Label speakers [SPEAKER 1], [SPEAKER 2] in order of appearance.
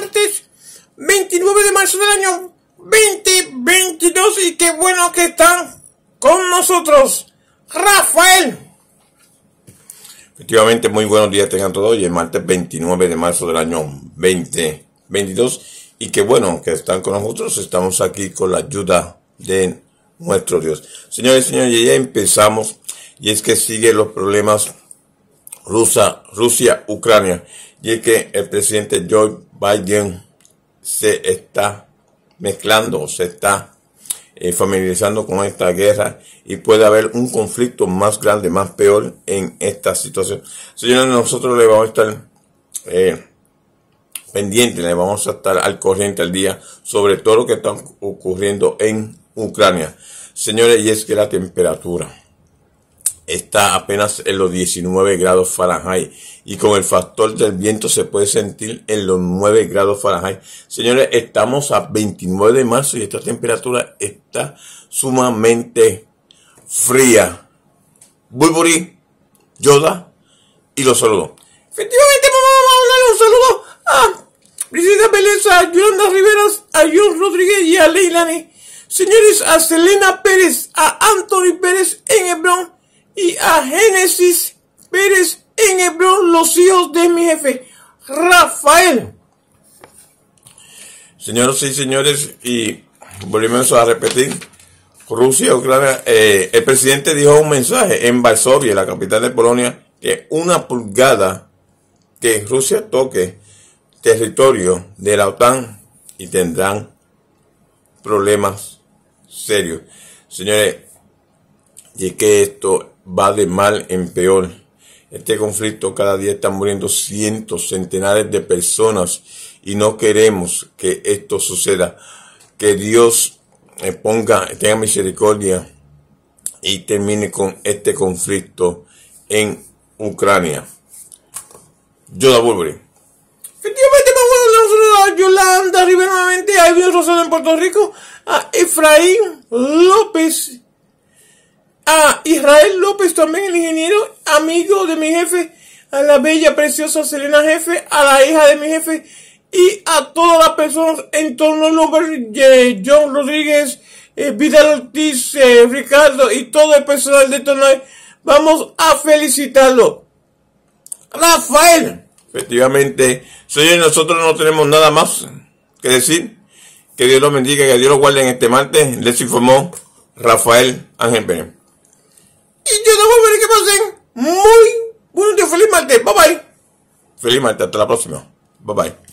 [SPEAKER 1] martes 29 de marzo del año 2022 y qué bueno que están con nosotros. Rafael.
[SPEAKER 2] Efectivamente, muy buenos días tengan todos. y el martes 29 de marzo del año 2022 y qué bueno que están con nosotros. Estamos aquí con la ayuda de nuestro Dios. Señores, señores, ya empezamos y es que siguen los problemas Rusia, Rusia, Ucrania, y es que el presidente Joe Biden se está mezclando, se está eh, familiarizando con esta guerra y puede haber un conflicto más grande, más peor en esta situación. Señores, nosotros le vamos a estar eh, pendientes, le vamos a estar al corriente al día sobre todo lo que está ocurriendo en Ucrania. Señores, y es que la temperatura está apenas en los 19 grados Fahrenheit y con el factor del viento se puede sentir en los 9 grados Fahrenheit. Señores, estamos a 29 de marzo y esta temperatura está sumamente fría.
[SPEAKER 1] Bulbury, Yoda y los saludos. Efectivamente, vamos a dar un saludo a Presidenta Pérez, a Yolanda Riveras, a John Rodríguez y a Leilani. Señores, a Selena Pérez, a Anthony Pérez en Hebrón y a Génesis Pérez en hebreo, los hijos de mi jefe, Rafael.
[SPEAKER 2] Señoras y señores, y volvemos a repetir, Rusia, Ucrania, eh, el presidente dijo un mensaje en Varsovia, la capital de Polonia, que una pulgada que Rusia toque territorio de la OTAN y tendrán problemas serios. Señores, y que esto va de mal en peor. Este conflicto cada día están muriendo cientos, centenares de personas y no queremos que esto suceda. Que Dios eh, ponga, tenga misericordia y termine con este conflicto en Ucrania. yo la Efectivamente,
[SPEAKER 1] pues, a Yolanda nuevamente, hay un Rosado en Puerto Rico, a Efraín López a Israel López, también el ingeniero, amigo de mi jefe, a la bella, preciosa Selena Jefe, a la hija de mi jefe y a todas las personas en torno a nombre John Rodríguez, eh, Vidal Ortiz, eh, Ricardo y todo el personal de Tonal. Vamos a felicitarlo. Rafael.
[SPEAKER 2] Efectivamente, soy nosotros no tenemos nada más que decir. Que Dios los bendiga, que Dios los guarde en este martes. Les informó Rafael Ángel Pérez.
[SPEAKER 1] Y yo no voy a ver qué pasen muy buenos días, feliz martes. Bye bye.
[SPEAKER 2] Feliz martes, hasta la próxima. Bye bye.